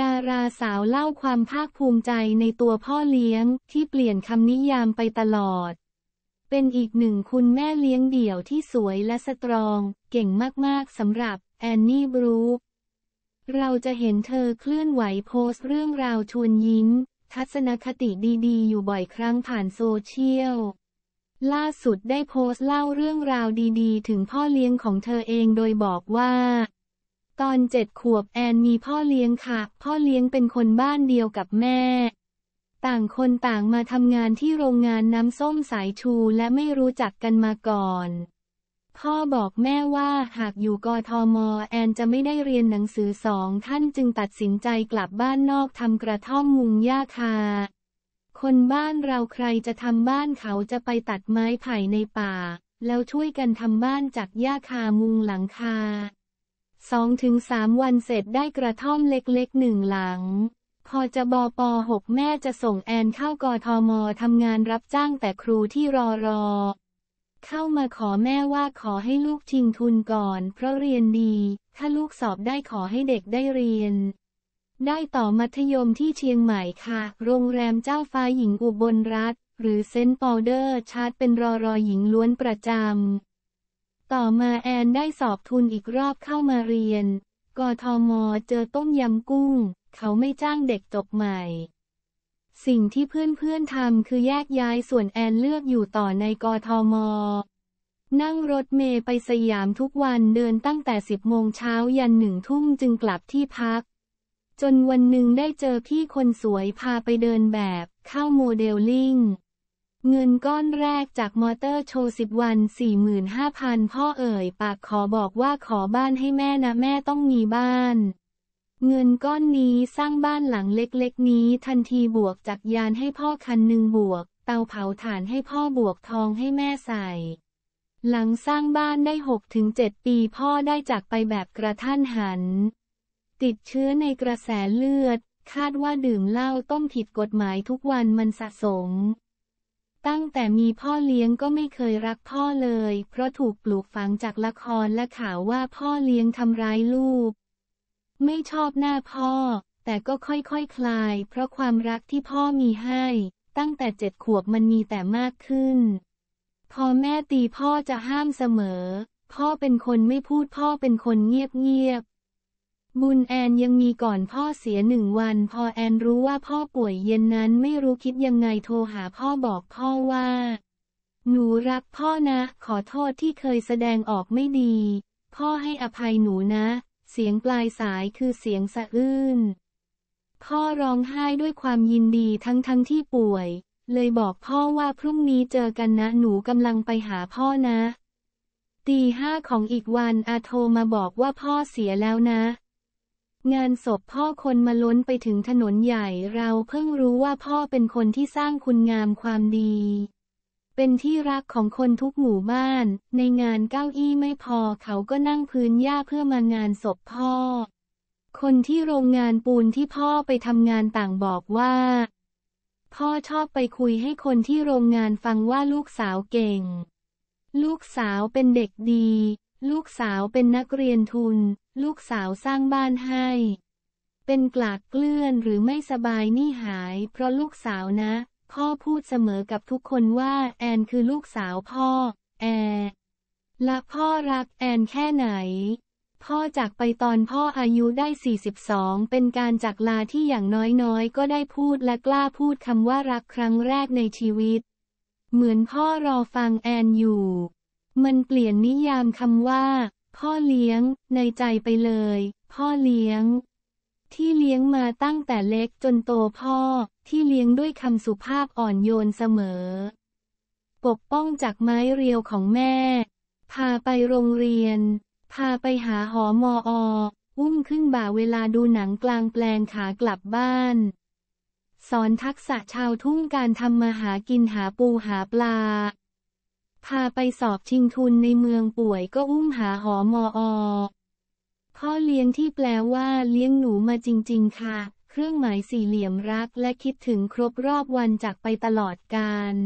ดาราสาวเล่าความภาคภูมิใจในตัวพ่อเลี้ยงที่เปลี่ยนคำนิยามไปตลอด เป็นอีกหนึ่งคุณแม่เลี้ยงเดี่ยวที่สวยและสตรอง เก่งมากๆสำหรับแอนนี่บรูคเราจะเห็นเธอเคลื่อนไหวโพสต์เรื่องราวชวนยิ้มทัศนคติดีๆอยู่บ่อยครั้งผ่านโซเชียล ล่าสุดได้โพสต์เล่าเรื่องราวดีๆถึงพ่อเลี้ยงของเธอเองโดยบอกว่าตอนเจ็ดขวบแอนมีพ่อเลี้ยงค่ะ พ่อเลี้ยงเป็นคนบ้านเดียวกับแม่ ต่างคนต่างมาทำงานที่โรงงานน้ำส้มสายชูและไม่รู้จักกันมาก่อน พ่อบอกแม่ว่าหากอยู่กทมแอนจะไม่ได้เรียนหนังสือสอง ท่านจึงตัดสินใจกลับบ้านนอกทำกระท่อมมุงหญ้าคา คนบ้านเราใครจะทำบ้านเขาจะไปตัดไม้ไผ่ในป่าแล้วช่วยกันทำบ้านจากหญ้าคามุงหลังคาสองถึงสามวันเสร็จได้กระท่อมเล็กๆหนึ่งหลัง พอจะบอปหกแม่จะส่งแอนเข้ากอทอมอทำงานรับจ้างแต่ครูที่รอรอ เข้ามาขอแม่ว่าขอให้ลูกทิ้งทุนก่อน เพราะเรียนดี ถ้าลูกสอบได้ขอให้เด็กได้เรียน ได้ต่อมัธยมที่เชียงใหม่ค่ะ โรงแรมเจ้าฟ้าหญิงอุบลรัฐ หรือเซนต์ปอลเดอร์ชาร์ตเป็นรอรอหญิงล้วนประจำต่อมาแอนได้สอบทุนอีกรอบเข้ามาเรียน กทม เจอต้มยำกุ้ง เขาไม่จ้างเด็กจบใหม่ สิ่งที่เพื่อนๆทำคือแยกย้ายส่วนแอนเลือกอยู่ต่อในกทม นั่งรถเมย์ไปสยามทุกวันเดินตั้งแต่สิบโมงเช้ายันหนึ่งทุ่มจึงกลับที่พัก จนวันหนึ่งได้เจอพี่คนสวยพาไปเดินแบบ เข้าโมเดลลิ่งเงินก้อนแรกจากมอเตอร์โชว์10 วัน 45,000 พ่อเอ่ย ปากขอบอกว่าขอบ้านให้แม่นะแม่ต้องมีบ้าน เงินก้อนนี้สร้างบ้านหลังเล็กๆนี้ทันทีบวกจักยานให้พ่อคันหนึ่งบวก เตาเผาถ่านให้พ่อบวกทองให้แม่ใส่ หลังสร้างบ้านได้6-7ปีพ่อได้จากไปแบบกระท่านหัน ติดเชื้อในกระแสเลือด คาดว่าดื่มเหล้าต้มผิดกฎหมายทุกวันมันสะสมตั้งแต่มีพ่อเลี้ยงก็ไม่เคยรักพ่อเลย เพราะถูกปลูกฝังจากละครและข่าวว่าพ่อเลี้ยงทำร้ายลูกไม่ชอบหน้าพ่อ แต่ก็ค่อยๆคคลายเพราะความรักที่พ่อมีให้ ตั้งแต่เจ็ดขวบมันมีแต่มากขึ้นพอแม่ตีพ่อจะห้ามเสมอ พ่อเป็นคนไม่พูดพ่อเป็นคนเงียบบุญแอนยังมีก่อนพ่อเสียหนึ่งวัน พอแอนรู้ว่าพ่อป่วยเย็นนั้นไม่รู้คิดยังไงโทรหาพ่อบอกพ่อว่า หนูรักพ่อนะ ขอโทษที่เคยแสดงออกไม่ดี พ่อให้อภัยหนูนะ เสียงปลายสายคือเสียงสะอื้น พ่อร้องไห้ด้วยความยินดีทั้งทั้งที่ป่วย เลยบอกพ่อว่าพรุ่งนี้เจอกันนะ หนูกำลังไปหาพ่อนะ ตีห้าของอีกวันอาโทรมาบอกว่าพ่อเสียแล้วนะงานศพพ่อคนมาล้นไปถึงถนนใหญ่เราเพิ่งรู้ว่าพ่อเป็นคนที่สร้างคุณงามความดี เป็นที่รักของคนทุกหมู่บ้าน ในงานเก้าอี้ไม่พอเขาก็นั่งพื้นหญ้าเพื่อมางานศพพ่อ คนที่โรงงานปูนที่พ่อไปทำงานต่างบอกว่า พ่อชอบไปคุยให้คนที่โรงงานฟังว่าลูกสาวเก่ง ลูกสาวเป็นเด็กดีลูกสาวเป็นนักเรียนทุน ลูกสาวสร้างบ้านให้ เป็นกลากเกลื่อนหรือไม่สบาย นี่หาย เพราะลูกสาวนะ พ่อพูดเสมอกับทุกคนว่าแอนคือลูกสาวพ่อแอและพ่อรักแอนแค่ไหน พ่อจากไปตอนพ่ออายุได้ 42 เป็นการจากลาที่อย่างน้อยๆ ก็ได้พูดและกล้าพูดคำว่ารักครั้งแรกในชีวิต เหมือนพ่อรอฟังแอนอยู่มันเปลี่ยนนิยามคำว่า พ่อเลี้ยง ในใจไปเลย พ่อเลี้ยง ที่เลี้ยงมาตั้งแต่เล็กจนโตพ่อ ที่เลี้ยงด้วยคำสุภาพอ่อนโยนเสมอ ปกป้องจากไม้เรียวของแม่ พาไปโรงเรียน พาไปหาหอมอออุ้มขึ้นบ่าเวลาดูหนังกลางแปลงขากลับบ้าน สอนทักษะชาวทุ่งการทำมาหากินหาปูหาปลาพาไปสอบชิงทุนในเมืองป่วยก็อุ้มหาหอมออพ่อเลี้ยงที่แปลว่าเลี้ยงหนูมาจริงๆค่ะ เครื่องหมายสี่เหลี่ยมรักและคิดถึงครบรอบวันจากไปตลอดกาล